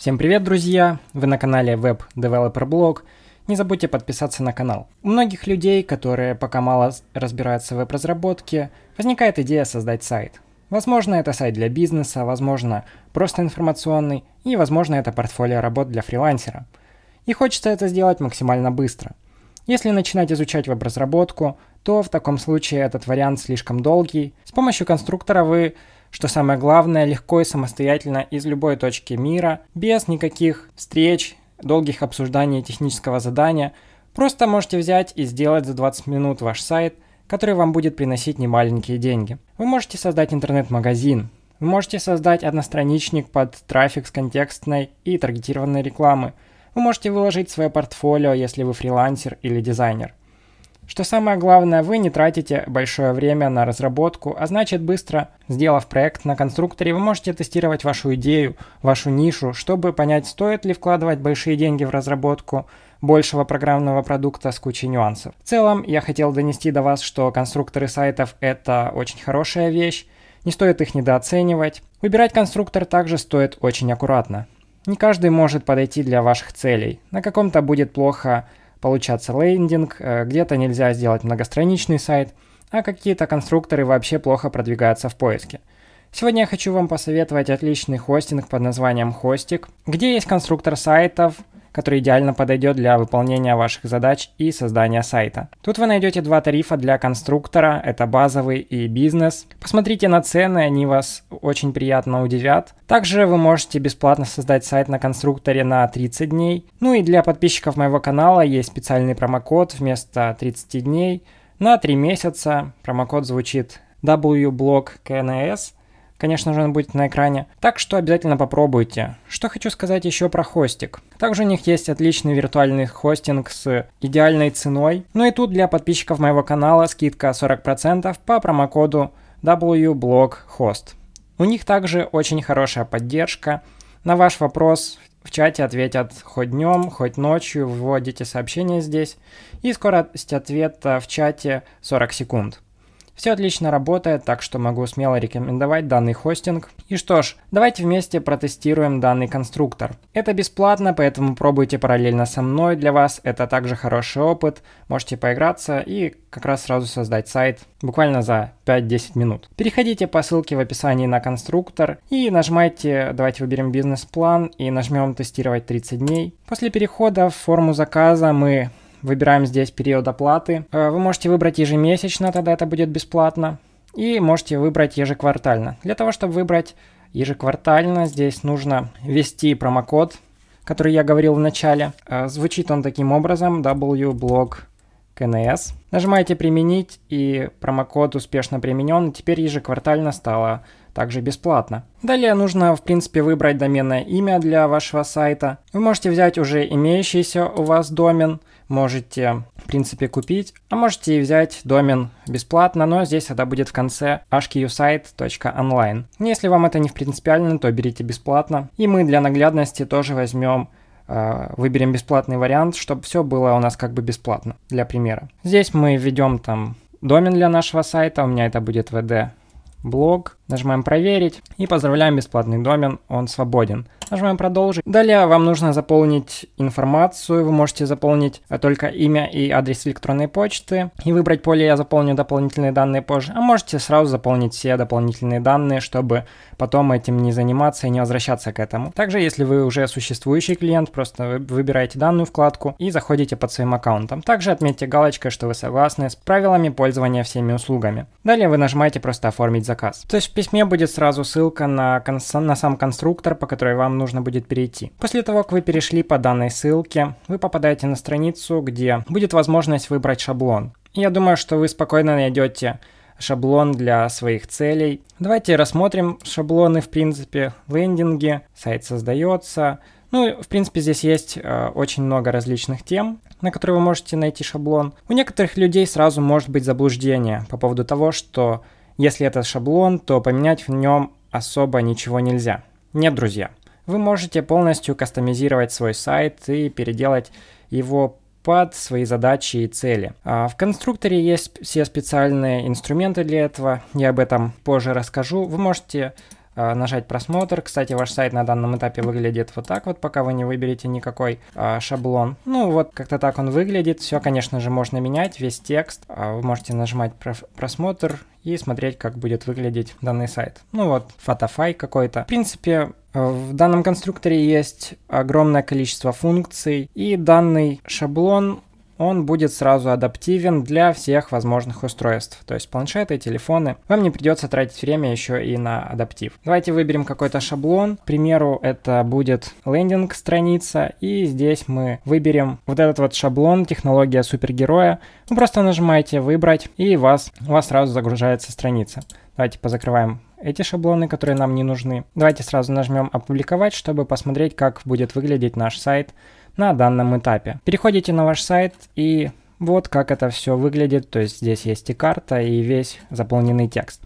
Всем привет, друзья! Вы на канале Web Developer Blog. Не забудьте подписаться на канал. У многих людей, которые пока мало разбираются в веб-разработке, возникает идея создать сайт. Возможно, это сайт для бизнеса, возможно, просто информационный, и, возможно, это портфолио работ для фрилансера. И хочется это сделать максимально быстро. Если начинать изучать веб-разработку, то в таком случае этот вариант слишком долгий. С помощью конструктора вы что самое главное, легко и самостоятельно из любой точки мира, без никаких встреч, долгих обсужданий технического задания, просто можете взять и сделать за 20 минут ваш сайт, который вам будет приносить немаленькие деньги. Вы можете создать интернет-магазин, вы можете создать одностраничник под трафик с контекстной и таргетированной рекламы, вы можете выложить свое портфолио, если вы фрилансер или дизайнер. Что самое главное, вы не тратите большое время на разработку, а значит быстро, сделав проект на конструкторе, вы можете тестировать вашу идею, вашу нишу, чтобы понять, стоит ли вкладывать большие деньги в разработку большего программного продукта с кучей нюансов. В целом, я хотел донести до вас, что конструкторы сайтов – это очень хорошая вещь, не стоит их недооценивать. Выбирать конструктор также стоит очень аккуратно. Не каждый может подойти для ваших целей. На каком-то будет плохо получаться лендинг, э, где-то нельзя сделать многостраничный сайт, а какие-то конструкторы вообще плохо продвигаются в поиске. Сегодня я хочу вам посоветовать отличный хостинг под названием Хостик, где есть конструктор сайтов, который идеально подойдет для выполнения ваших задач и создания сайта. Тут вы найдете два тарифа для конструктора, это базовый и бизнес. Посмотрите на цены, они вас очень приятно удивят. Также вы можете бесплатно создать сайт на конструкторе на 30 дней. Ну и для подписчиков моего канала есть специальный промокод вместо 30 дней на 3 месяца. Промокод звучит WBLOCKKNS Конечно же, он будет на экране. Так что обязательно попробуйте. Что хочу сказать еще про хостик. Также у них есть отличный виртуальный хостинг с идеальной ценой. Ну и тут для подписчиков моего канала скидка 40% по промокоду WBlockHost. У них также очень хорошая поддержка. На ваш вопрос в чате ответят хоть днем, хоть ночью, вводите сообщение здесь, и скорость ответа в чате 40 секунд. Все отлично работает, так что могу смело рекомендовать данный хостинг. И что ж, давайте вместе протестируем данный конструктор. Это бесплатно, поэтому пробуйте параллельно со мной, для вас это также хороший опыт. Можете поиграться и как раз сразу создать сайт буквально за 5-10 минут. Переходите по ссылке в описании на конструктор и нажимайте, давайте выберем бизнес-план и нажмем тестировать 30 дней. После перехода в форму заказа мы Выбираем здесь период оплаты. Э, вы можете выбрать ежемесячно, тогда это будет бесплатно. И можете выбрать ежеквартально. Для того, чтобы выбрать ежеквартально, здесь нужно ввести промокод, который я говорил в начале. Э, звучит он таким образом, wblog КНС. Нажимаете «Применить» и промокод успешно применен. Теперь ежеквартально стало также бесплатно. Далее нужно, в принципе, выбрать доменное имя для вашего сайта. Вы можете взять уже имеющийся у вас домен, можете, в принципе, купить, а можете взять домен бесплатно, но здесь тогда будет в конце hqsite.online. Если вам это не в принципиально, то берите бесплатно. И мы для наглядности тоже возьмем э, выберем бесплатный вариант, чтобы все было у нас как бы бесплатно, для примера. Здесь мы введем там домен для нашего сайта, у меня это будет vd блог, нажимаем проверить и поздравляем бесплатный домен, он свободен. Нажимаем «Продолжить». Далее вам нужно заполнить информацию. Вы можете заполнить только имя и адрес электронной почты. И выбрать поле «Я заполню дополнительные данные позже». А можете сразу заполнить все дополнительные данные, чтобы потом этим не заниматься и не возвращаться к этому. Также, если вы уже существующий клиент, просто выбираете данную вкладку и заходите под своим аккаунтом. Также отметьте галочкой, что вы согласны с правилами пользования всеми услугами. Далее вы нажимаете просто «Оформить заказ». То есть в письме будет сразу ссылка на, на сам конструктор, по которой вам нужно будет перейти. После того, как вы перешли по данной ссылке, вы попадаете на страницу, где будет возможность выбрать шаблон. Я думаю, что вы спокойно найдете шаблон для своих целей. Давайте рассмотрим шаблоны, в принципе, лендинги, сайт создается. Ну, в принципе, здесь есть э, очень много различных тем, на которые вы можете найти шаблон. У некоторых людей сразу может быть заблуждение по поводу того, что если это шаблон, то поменять в нем особо ничего нельзя. Нет, друзья. Вы можете полностью кастомизировать свой сайт и переделать его под свои задачи и цели. А в конструкторе есть все специальные инструменты для этого, я об этом позже расскажу. Вы можете а, нажать просмотр. Кстати, ваш сайт на данном этапе выглядит вот так вот, пока вы не выберете никакой а, шаблон. Ну вот как-то так он выглядит. Все, конечно же, можно менять, весь текст. вы можете нажимать просмотр, и смотреть, как будет выглядеть данный сайт. Ну вот, фотофай какой-то. В принципе, э, в данном конструкторе есть огромное количество функций, и данный шаблон он будет сразу адаптивен для всех возможных устройств, то есть планшеты, телефоны. Вам не придется тратить время еще и на адаптив. Давайте выберем какой-то шаблон. К примеру, это будет лендинг страница, и здесь мы выберем вот этот вот шаблон технология супергероя. Вы ну, просто нажимаете выбрать, и вас, у вас сразу загружается страница. Давайте позакрываем эти шаблоны, которые нам не нужны. Давайте сразу нажмем «Опубликовать», чтобы посмотреть, как будет выглядеть наш сайт на данном этапе. Переходите на ваш сайт и вот как это все выглядит. То есть здесь есть и карта, и весь заполненный текст.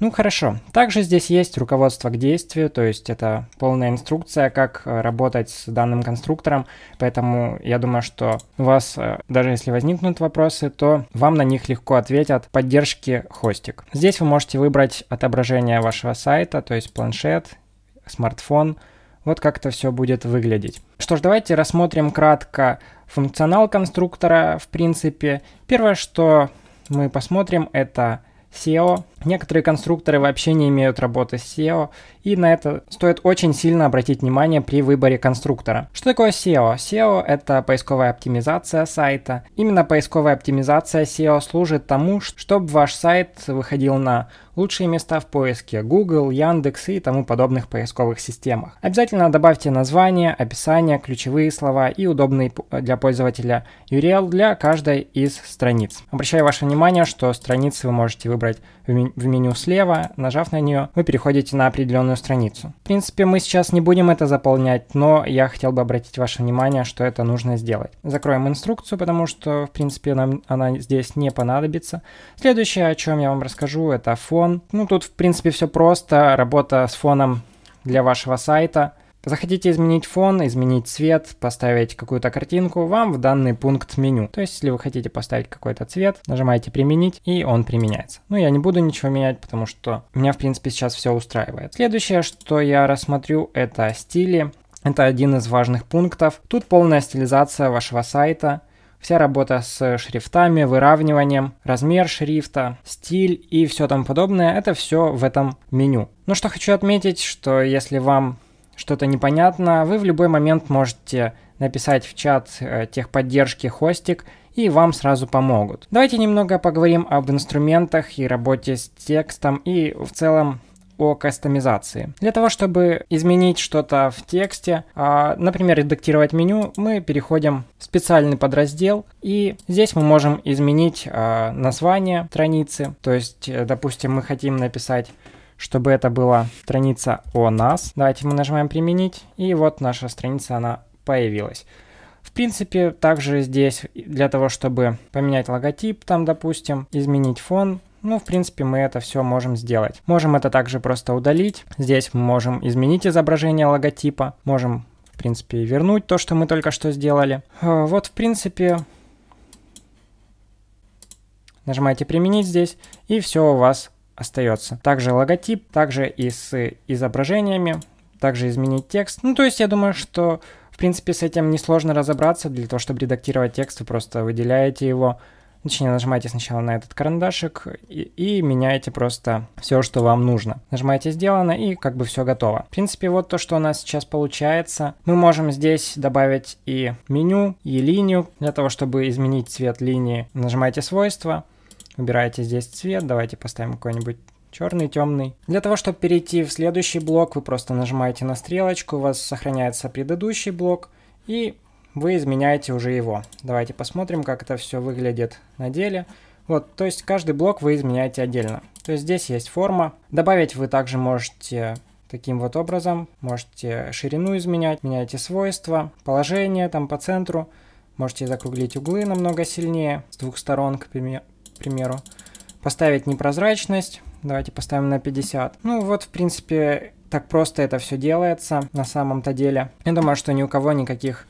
Ну хорошо. Также здесь есть руководство к действию, то есть это полная инструкция, как э, работать с данным конструктором. Поэтому я думаю, что у вас, э, даже если возникнут вопросы, то вам на них легко ответят поддержки хостик. Здесь вы можете выбрать отображение вашего сайта, то есть планшет, смартфон. Вот как это все будет выглядеть. Что ж, давайте рассмотрим кратко функционал конструктора, в принципе. Первое, что мы посмотрим, это SEO. Некоторые конструкторы вообще не имеют работы с SEO, и на это стоит очень сильно обратить внимание при выборе конструктора. Что такое SEO? SEO – это поисковая оптимизация сайта. Именно поисковая оптимизация SEO служит тому, чтобы ваш сайт выходил на лучшие места в поиске Google, Яндекс и тому подобных поисковых системах. Обязательно добавьте название, описание, ключевые слова и удобный для пользователя URL для каждой из страниц. Обращаю ваше внимание, что страницы вы можете выбрать в меню слева, нажав на нее, вы переходите на определенную страницу. В принципе, мы сейчас не будем это заполнять, но я хотел бы обратить ваше внимание, что это нужно сделать. Закроем инструкцию, потому что, в принципе, нам она здесь не понадобится. Следующее, о чем я вам расскажу, это фон фон. Ну, тут, в принципе, все просто. Работа с фоном для вашего сайта. Захотите изменить фон, изменить цвет, поставить какую-то картинку, вам в данный пункт меню. То есть, если вы хотите поставить какой-то цвет, нажимаете «Применить», и он применяется. Ну, я не буду ничего менять, потому что меня, в принципе, сейчас все устраивает. Следующее, что я рассмотрю, это стили. Это один из важных пунктов. Тут полная стилизация вашего сайта. Вся работа с шрифтами, выравниванием, размер шрифта, стиль и все тому подобное, это все в этом меню. Но ну что хочу отметить, что если вам что-то непонятно, вы в любой момент можете написать в чат э, техподдержки хостик, и вам сразу помогут. Давайте немного поговорим об инструментах и работе с текстом и в целом о кастомизации. Для того, чтобы изменить что-то в тексте, а, например, редактировать меню, мы переходим в специальный подраздел, и здесь мы можем изменить а, название страницы. То есть, э, допустим, мы хотим написать чтобы это была страница о нас. Давайте мы нажимаем «Применить», и вот наша страница, она появилась. В принципе, также здесь для того, чтобы поменять логотип, там, допустим, изменить фон, ну, в принципе, мы это все можем сделать. Можем это также просто удалить. Здесь мы можем изменить изображение логотипа. Можем, в принципе, вернуть то, что мы только что сделали. Э, вот, в принципе, нажимаете «Применить» здесь, и все у вас остается. Также логотип, также и с изображениями, также изменить текст. Ну, то есть я думаю, что, в принципе, с этим несложно разобраться. Для того, чтобы редактировать текст, вы просто выделяете его, Точнее, нажимаете сначала на этот карандашик и, и меняете просто все, что вам нужно. Нажимаете «Сделано» и как бы все готово. В принципе, вот то, что у нас сейчас получается. Мы можем здесь добавить и меню, и линию. Для того, чтобы изменить цвет линии, нажимаете «Свойства», выбираете здесь цвет. Давайте поставим какой-нибудь черный, темный. Для того, чтобы перейти в следующий блок, вы просто нажимаете на стрелочку, у вас сохраняется предыдущий блок, и вы изменяете уже его. Давайте посмотрим, как это все выглядит на деле. Вот, то есть каждый блок вы изменяете отдельно. То есть здесь есть форма. Добавить вы также можете таким вот образом. Можете ширину изменять, меняете свойства, положение там по центру. Можете закруглить углы намного сильнее, с двух сторон, к примеру. Поставить непрозрачность. Давайте поставим на 50. Ну вот, в принципе, так просто это все делается на самом-то деле. Я думаю, что ни у кого никаких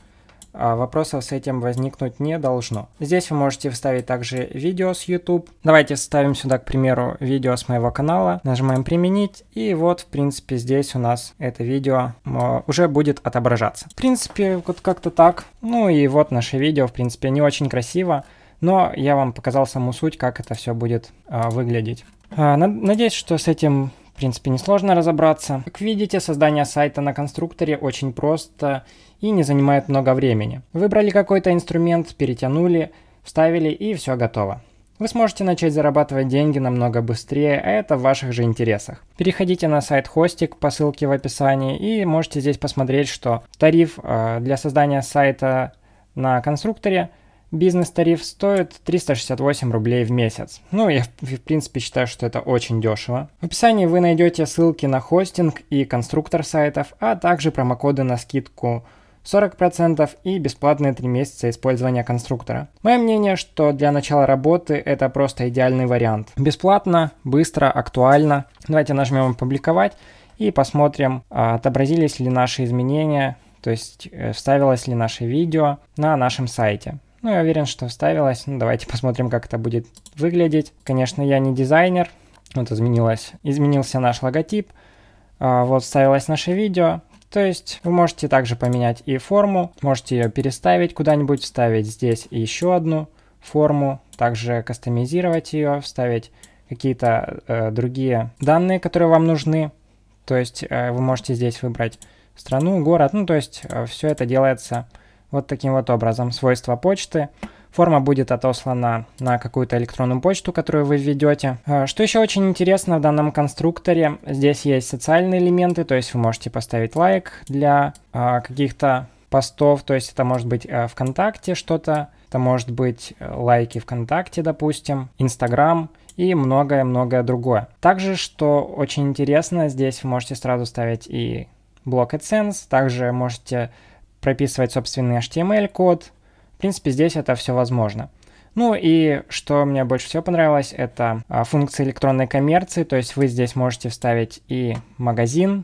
а вопросов с этим возникнуть не должно. Здесь вы можете вставить также видео с YouTube. Давайте вставим сюда, к примеру, видео с моего канала, нажимаем «Применить», и вот, в принципе, здесь у нас это видео а, уже будет отображаться. В принципе, вот как-то так. Ну и вот наше видео, в принципе, не очень красиво, но я вам показал саму суть, как это все будет а, выглядеть. надеюсь, что с этим принципе, несложно разобраться. Как видите, создание сайта на конструкторе очень просто и не занимает много времени. Выбрали какой-то инструмент, перетянули, вставили и все готово. Вы сможете начать зарабатывать деньги намного быстрее, а это в ваших же интересах. Переходите на сайт Хостик по ссылке в описании и можете здесь посмотреть, что тариф э, для создания сайта на конструкторе Бизнес-тариф стоит 368 рублей в месяц. Ну, я в принципе считаю, что это очень дешево. В описании вы найдете ссылки на хостинг и конструктор сайтов, а также промокоды на скидку 40% и бесплатные 3 месяца использования конструктора. Мое мнение, что для начала работы это просто идеальный вариант. Бесплатно, быстро, актуально. Давайте нажмем «Опубликовать» и посмотрим, а, отобразились ли наши изменения, то есть э, вставилось ли наше видео на нашем сайте. Ну, я уверен, что вставилась. Ну, давайте посмотрим, как это будет выглядеть. Конечно, я не дизайнер. Вот изменилось. изменился наш логотип. А, вот вставилось наше видео. То есть вы можете также поменять и форму. Можете ее переставить куда-нибудь, вставить здесь еще одну форму. Также кастомизировать ее, вставить какие-то э, другие данные, которые вам нужны. То есть э, вы можете здесь выбрать страну, город. Ну, то есть э, все это делается вот таким вот образом. Свойства почты. Форма будет отослана на какую-то электронную почту, которую вы введете. А, что еще очень интересно в данном конструкторе, здесь есть социальные элементы, то есть вы можете поставить лайк для а, каких-то постов, то есть это может быть а, ВКонтакте что-то, это может быть э, лайки ВКонтакте, допустим, Инстаграм и многое-многое другое. Также, что очень интересно, здесь вы можете сразу ставить и блок AdSense, также можете прописывать собственный HTML-код. В принципе, здесь это все возможно. Ну и что мне больше всего понравилось, это а, функция электронной коммерции, то есть вы здесь можете вставить и магазин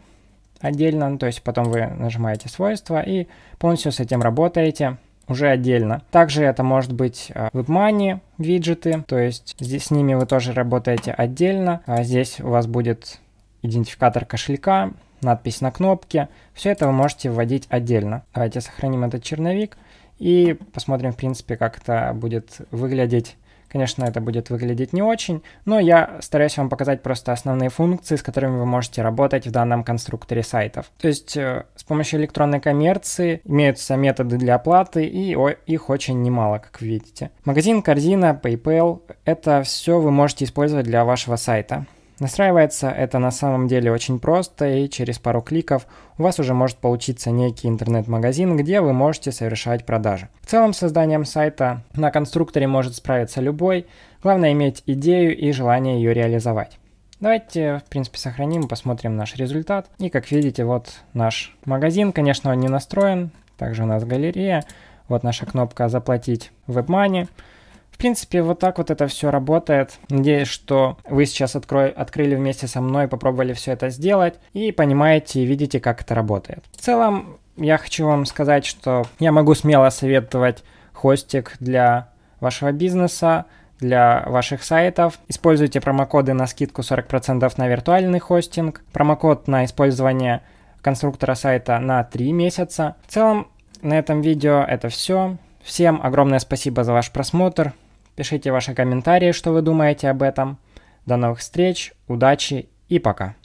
отдельно, ну, то есть потом вы нажимаете свойства и полностью с этим работаете уже отдельно. Также это может быть а, WebMoney виджеты, то есть здесь с ними вы тоже работаете отдельно. А здесь у вас будет идентификатор кошелька, надпись на кнопке. Все это вы можете вводить отдельно. Давайте сохраним этот черновик и посмотрим, в принципе, как это будет выглядеть. Конечно, это будет выглядеть не очень, но я стараюсь вам показать просто основные функции, с которыми вы можете работать в данном конструкторе сайтов. То есть э, с помощью электронной коммерции имеются методы для оплаты, и о, их очень немало, как видите. Магазин, корзина, PayPal – это все вы можете использовать для вашего сайта. Настраивается это на самом деле очень просто, и через пару кликов у вас уже может получиться некий интернет-магазин, где вы можете совершать продажи. В целом созданием сайта на конструкторе может справиться любой, главное иметь идею и желание ее реализовать. Давайте, в принципе, сохраним, посмотрим наш результат. И, как видите, вот наш магазин, конечно, он не настроен. Также у нас галерея. Вот наша кнопка «Заплатить WebMoney». В принципе, вот так вот это все работает. Надеюсь, что вы сейчас открой, открыли вместе со мной, попробовали все это сделать и понимаете и видите, как это работает. В целом, я хочу вам сказать, что я могу смело советовать хостик для вашего бизнеса, для ваших сайтов. Используйте промокоды на скидку 40% на виртуальный хостинг, промокод на использование конструктора сайта на 3 месяца. В целом, на этом видео это все. Всем огромное спасибо за ваш просмотр. Пишите ваши комментарии, что вы думаете об этом. До новых встреч, удачи и пока.